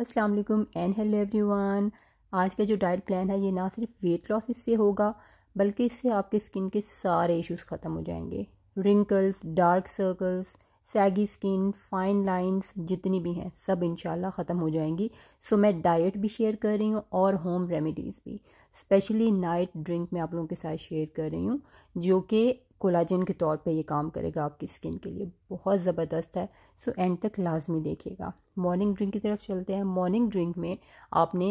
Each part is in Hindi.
अस्सलाम वालेकुम एंड हेलो एवरीवन आज का जो डाइट प्लान है ये ना सिर्फ वेट लॉस इससे होगा बल्कि इससे आपके स्किन के सारे इश्यूज ख़त्म हो जाएंगे wrinkles dark circles saggy skin fine lines जितनी भी हैं सब इनशाला ख़त्म हो जाएंगी सो मैं डाइट भी शेयर कर रही हूँ और होम रेमेडीज़ भी स्पेशली नाइट ड्रिंक मैं आप लोगों के साथ शेयर कर रही हूँ जो कि कोलाजिन के तौर पे ये काम करेगा आपकी स्किन के लिए बहुत ज़बरदस्त है सो एंड तक लाजमी देखिएगा मॉर्निंग ड्रिंक की तरफ चलते हैं मॉर्निंग ड्रिंक में आपने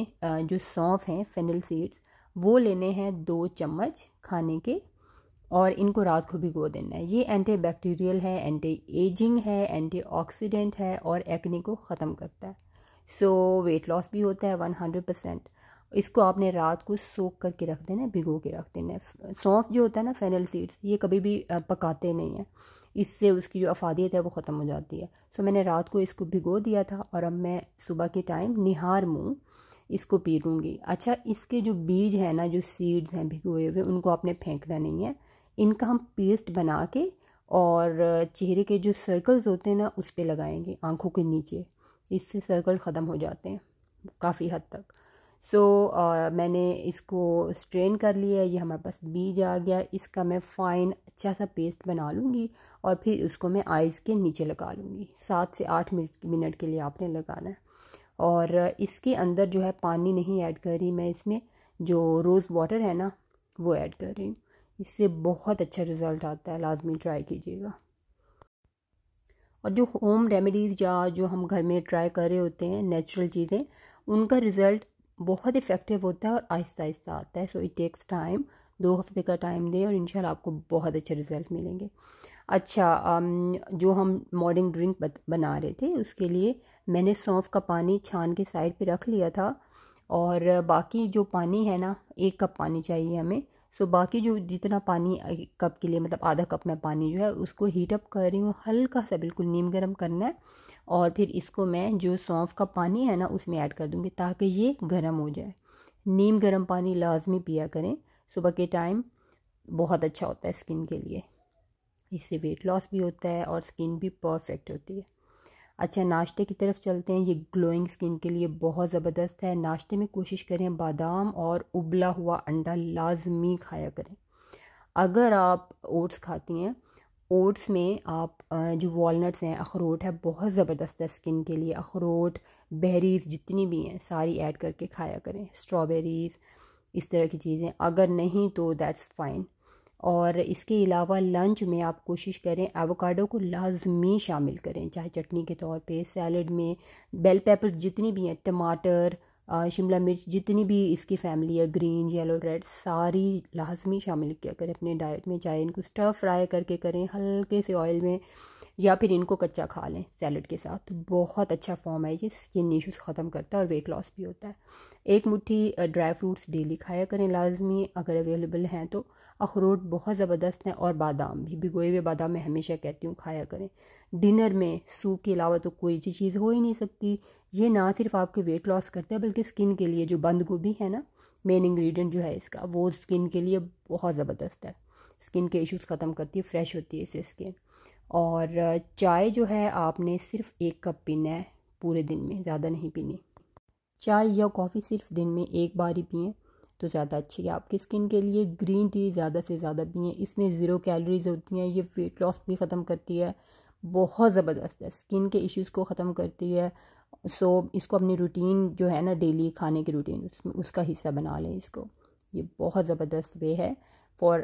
जो सौंफ हैं फेनल सीड्स वो लेने हैं दो चम्मच खाने के और इनको रात को भी गो देना है ये एंटी बैक्टीरियल है एंटी एजिंग है एंटी ऑक्सीडेंट है और एक्ने को ख़त्म करता है सो वेट लॉस भी होता है वन हंड्रेड परसेंट इसको आपने रात को सोख करके रख देना है भिगो के रख देना है सौंफ जो होता है ना फेनल सीड्स ये कभी भी पकाते नहीं हैं इससे उसकी जो अफादियत है वो ख़त्म हो जाती है सो मैंने रात को इसको भिगो दिया था और अब मैं सुबह के टाइम निहार मूँ इसको पी लूँगी अच्छा इसके जो बीज हैं ना जो सीड्स हैं भिगोए हुए उनको आपने फेंकना नहीं है इनका हम पेस्ट बना के और चेहरे के जो सर्कल्स होते हैं ना उस पर लगाएंगे आँखों के नीचे इससे सर्कल ख़त्म हो जाते हैं काफ़ी हद तक सो so, uh, मैंने इसको स्ट्रेन कर लिया है ये हमारे पास बीज आ गया इसका मैं फ़ाइन अच्छा सा पेस्ट बना लूँगी और फिर उसको मैं आइस के नीचे लगा लूँगी सात से आठ मिनट के लिए आपने लगाना है और इसके अंदर जो है पानी नहीं ऐड कर रही मैं इसमें जो रोज़ वाटर है ना वो ऐड कर रही हूँ इससे बहुत अच्छा रिज़ल्ट आता है लाजमी ट्राई कीजिएगा और जो होम रेमेडीज़ या जो हम घर में ट्राई कर रहे होते हैं नेचुरल चीज़ें उनका रिज़ल्ट बहुत इफ़ेक्टिव होता है और आहिस्ता आहिस्ता आता है सो इट टेक्स टाइम दो हफ्ते का टाइम दें और इन आपको बहुत अच्छे रिजल्ट मिलेंगे अच्छा जो हम मॉर्निंग ड्रिंक बना रहे थे उसके लिए मैंने सौंफ का पानी छान के साइड पे रख लिया था और बाकी जो पानी है ना एक कप पानी चाहिए हमें सो बाकी जो जितना पानी कप के लिए मतलब आधा कप मैं पानी जो है उसको हीट अप कर रही हूँ हल्का सा बिल्कुल नीम गर्म करना है और फिर इसको मैं जो सौंफ का पानी है ना उसमें ऐड कर दूँगी ताकि ये गर्म हो जाए नीम गर्म पानी लाजमी पिया करें सुबह के टाइम बहुत अच्छा होता है स्किन के लिए इससे वेट लॉस भी होता है और स्किन भी परफेक्ट होती है अच्छा नाश्ते की तरफ चलते हैं ये ग्लोइंग स्किन के लिए बहुत ज़बरदस्त है नाश्ते में कोशिश करें बादाम और उबला हुआ अंडा लाजमी खाया करें अगर आप ओट्स खाती हैं ओट्स में आप जो वॉलट्स हैं अखरोट है बहुत ज़बरदस्त है स्किन के लिए अखरोट बेरीज़ जितनी भी हैं सारी ऐड करके खाया करें स्ट्रॉबेरीज़ इस तरह की चीज़ें अगर नहीं तो दैट्स फ़ाइन और इसके अलावा लंच में आप कोशिश करें एवोकाडो को लाजमी शामिल करें चाहे चटनी के तौर पे सैलड में बेल पेपर जितनी भी हैं टमाटर शिमला मिर्च जितनी भी इसकी फैमिली है ग्रीन येलो रेड सारी लाजमी शामिल किया करें अपने डाइट में चाहे इनको स्टफ़ फ्राई करके करें हल्के से ऑयल में या फिर इनको कच्चा खा लें सैलड के साथ बहुत अच्छा फॉर्म है ये स्किन इशूज़ ख़त्म करता है और वेट लॉस भी होता है एक मुट्ठी ड्राई फ्रूट्स डेली खाया करें लाजमी अगर अवेलेबल हैं तो अखरोट बहुत ज़बरदस्त हैं और बादाम भी भिगोए हुए बादाम मैं हमेशा कहती हूँ खाया करें डिनर में सूप के अलावा तो कोई सी चीज़ हो ही नहीं सकती ये ना सिर्फ आपके वेट लॉस करते हैं बल्कि स्किन के लिए जो बंद गोभी है ना मेन इंग्रेडिएंट जो है इसका वो स्किन के लिए बहुत ज़बरदस्त है स्किन के इश्यूज़ ख़त्म करती है फ्रेश होती है इससे स्किन और चाय जो है आपने सिर्फ एक कप पीना है पूरे दिन में ज़्यादा नहीं पीनी चाय या कॉफ़ी सिर्फ दिन में एक बार ही पिए तो ज़्यादा अच्छी है आपकी स्किन के लिए ग्रीन टी ज़्यादा से ज़्यादा पिए इसमें ज़ीरो कैलोरीज होती हैं ये वेट लॉस भी ख़त्म करती है बहुत ज़बरदस्त है स्किन के इश्यूज़ को ख़त्म करती है सो इसको अपनी रूटीन जो है ना डेली खाने की रूटीन उसमें उसका हिस्सा बना लें इसको ये बहुत ज़बरदस्त वे है for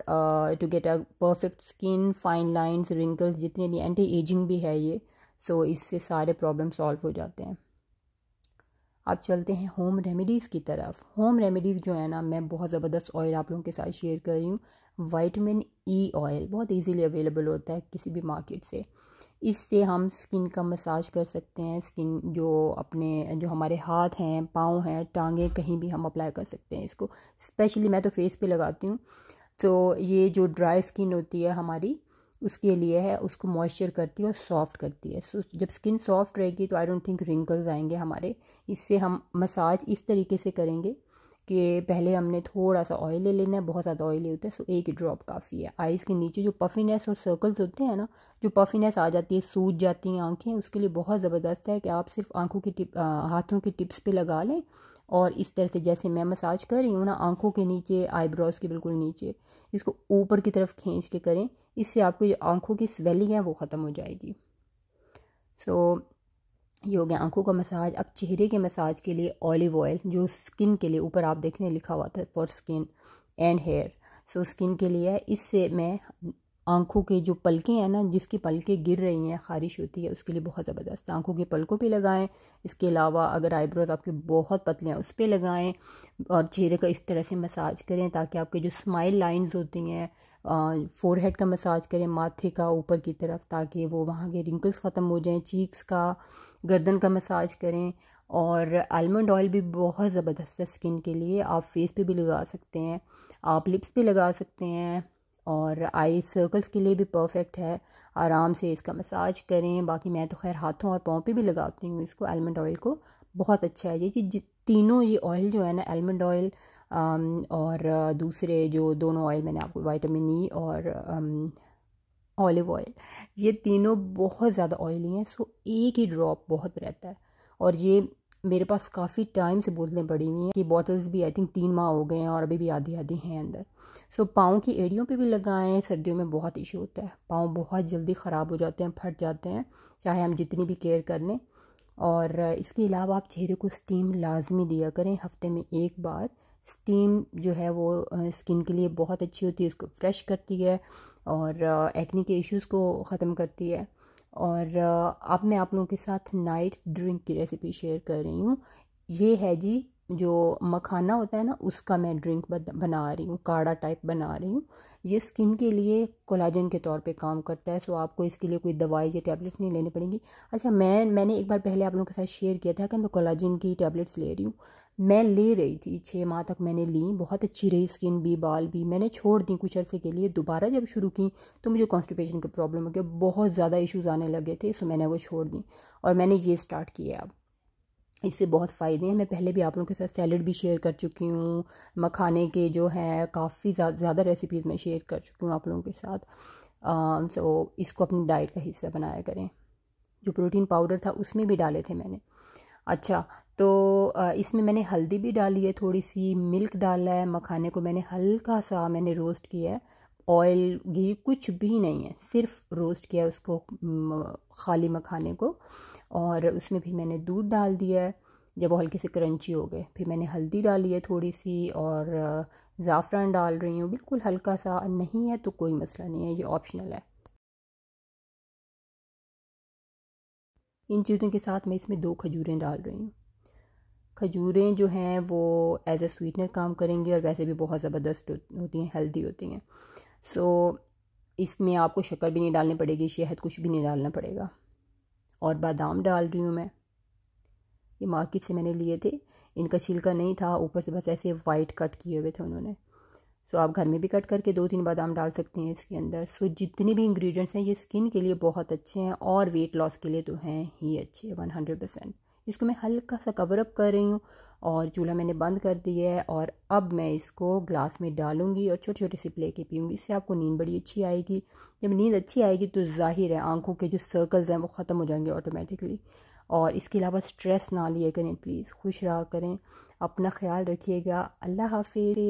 to get a perfect skin fine lines wrinkles जितने भी एंटी एजिंग भी है ये सो so, इससे सारे प्रॉब्लम सॉल्व हो जाते हैं अब चलते हैं होम रेमेडीज़ की तरफ होम रेमेडीज़ जो है ना मैं बहुत ज़बरदस्त ऑयल आप लोगों के साथ शेयर कर रही हूँ वाइटमिन ई ऑयल बहुत इजीली अवेलेबल होता है किसी भी मार्केट से इससे हम स्किन का मसाज कर सकते हैं स्किन जो अपने जो हमारे हाथ हैं पाँव हैं टांगे कहीं भी हम अप्लाई कर सकते हैं इसको स्पेशली मैं तो फेस पे लगाती हूँ तो ये जो ड्राई स्किन होती है हमारी उसके लिए है उसको मॉइस्चर करती है और सॉफ्ट करती है सो so, जब स्किन सॉफ्ट रहेगी तो आई डोंट थिंक रिंकल्स आएंगे हमारे इससे हम मसाज इस तरीके से करेंगे कि पहले हमने थोड़ा सा ऑयल ले लेना है बहुत ज़्यादा ऑयल होता है सो एक ही ड्रॉप काफ़ी है आइज़ के नीचे जो पफिनेस और सर्कल्स होते हैं ना जो पफिनेस आ जाती है सूज जाती हैं आँखें उसके लिए बहुत ज़बरदस्त है कि आप सिर्फ आँखों की टिप आ, हाथों की टिप्स पर लगा लें और इस तरह से जैसे मैं मसाज कर रही हूँ ना आंखों के नीचे आईब्रोज के बिल्कुल नीचे इसको ऊपर की तरफ खींच के करें इससे आपकी जो आंखों की स्वेलिंग है वो ख़त्म हो जाएगी सो so, ये हो गया आंखों का मसाज अब चेहरे के मसाज के लिए ऑलिव ऑयल जो स्किन के लिए ऊपर आप देखने लिखा हुआ था for skin and hair so skin के लिए इससे मैं आँखों के जो पलकें हैं ना जिसकी पलकें गिर रही हैं ख़ारिश होती है उसके लिए बहुत ज़बरदस्त आँखों के पलकों पे लगाएं इसके अलावा अगर आईब्रोज आपके बहुत पतले हैं उस पर लगाएँ और चेहरे का इस तरह से मसाज करें ताकि आपके जो स्माइल लाइंस होती हैं फोर हेड का मसाज करें माथे का ऊपर की तरफ ताकि वो वहाँ के रिंकल्स ख़त्म हो जाएँ चीक्स का गर्दन का मसाज करें और आलमंड ऑयल भी बहुत ज़बरदस्त है स्किन के लिए आप फेस पे भी लगा सकते हैं आप लिप्स पे लगा सकते हैं और आई सर्कल्स के लिए भी परफेक्ट है आराम से इसका मसाज करें बाकी मैं तो खैर हाथों और पाँव पे भी लगाती हूँ इसको एलमंड ऑयल को बहुत अच्छा है ये जी तीनों ये ऑयल जो है ना आलमंड ऑयल और दूसरे जो दोनों ऑयल मैंने आपको वाइटामिन ई e और ऑलिव ऑयल ये तीनों बहुत ज़्यादा ऑयली हैं सो एक ही ड्रॉप बहुत रहता है और ये मेरे पास काफ़ी टाइम से बोतलें पड़ी हुई हैं कि बॉटल्स भी आई थिंक तीन माह हो गए हैं और अभी भी आधी आधी हैं अंदर सो पाँव की एड़ियों पे भी लगाएं सर्दियों में बहुत इशू होता है पाँव बहुत जल्दी ख़राब हो जाते हैं फट जाते हैं चाहे हम जितनी भी केयर कर लें और इसके अलावा आप चेहरे को स्टीम लाजमी दिया करें हफ्ते में एक बार स्टीम जो है वो स्किन के लिए बहुत अच्छी होती है उसको फ्रेश करती है और एक्ने के इश्यूज़ को ख़त्म करती है और अब मैं आप लोगों के साथ नाइट ड्रिंक की रेसिपी शेयर कर रही हूँ ये है जी जो मखाना होता है ना उसका मैं ड्रिंक बना रही हूँ काढ़ा टाइप बना रही हूँ ये स्किन के लिए कोलाजन के तौर पे काम करता है सो आपको इसके लिए कोई दवाई या टैबलेट्स नहीं लेनी पड़ेंगी अच्छा मैं मैंने एक बार पहले आप लोगों के साथ शेयर किया था कि मैं कोलाजन की टैबलेट्स ले रही हूँ मैं ले रही थी छः माह तक मैंने ली बहुत अच्छी रही स्किन भी बाल भी मैंने छोड़ दी कुछ अर्से के लिए दोबारा जब शुरू की तो मुझे कॉन्स्टिपेशन की प्रॉब्लम हो गया बहुत ज़्यादा इशूज़ आने लगे थे सो मैंने वो छोड़ दी और मैंने ये स्टार्ट किया अब इससे बहुत फ़ायदे हैं मैं पहले भी आप लोगों के साथ सैलड भी शेयर कर चुकी हूँ मखाने के जो है काफ़ी ज़्यादा रेसिपीज़ मैं शेयर कर चुकी हूँ आप लोगों के साथ सो तो इसको अपनी डाइट का हिस्सा बनाया करें जो प्रोटीन पाउडर था उसमें भी डाले थे मैंने अच्छा तो इसमें मैंने हल्दी भी डाली है थोड़ी सी मिल्क डाला है मखाने को मैंने हल्का सा मैंने रोस्ट किया है ऑयल घी कुछ भी नहीं है सिर्फ रोस्ट किया है उसको खाली मखाने को और उसमें फिर मैंने दूध डाल दिया है जब वो हल्के से क्रंची हो गए फिर मैंने हल्दी डाली है थोड़ी सी और ज़ाफ़रान डाल रही हूँ बिल्कुल हल्का सा नहीं है तो कोई मसला नहीं है ये ऑप्शनल है इन चीज़ों के साथ मैं इसमें दो खजूरें डाल रही हूँ खजूरें जो हैं वो एज़ ए स्वीटनर काम करेंगी और वैसे भी बहुत ज़बरदस्त होती हैं हेल्दी होती हैं सो इसमें आपको शक्कर भी नहीं डालनी पड़ेगी शहद कुछ भी नहीं डालना पड़ेगा और बादाम डाल रही हूँ मैं ये मार्केट से मैंने लिए थे इनका छिलका नहीं था ऊपर से बस ऐसे वाइट कट किए हुए थे उन्होंने सो आप घर में भी कट करके दो तीन बादाम डाल सकते हैं इसके अंदर सो जितने भी इंग्रेडिएंट्स हैं ये स्किन के लिए बहुत अच्छे हैं और वेट लॉस के लिए तो हैं ही अच्छे वन हंड्रेड परसेंट इसको मैं हल्का सा कवर अप कर रही हूँ और चूल्हा मैंने बंद कर दिया है और अब मैं इसको ग्लास में डालूंगी और छोटे छोटे सी प्ले के पीऊँगी इससे आपको नींद बड़ी अच्छी आएगी जब नींद अच्छी आएगी तो जाहिर है आंखों के जो सर्कल्स हैं वो ख़त्म हो जाएंगे ऑटोमेटिकली और इसके अलावा स्ट्रेस ना लिए करें प्लीज़ खुश रहा करें अपना ख्याल रखिएगा अल्लाह हाफि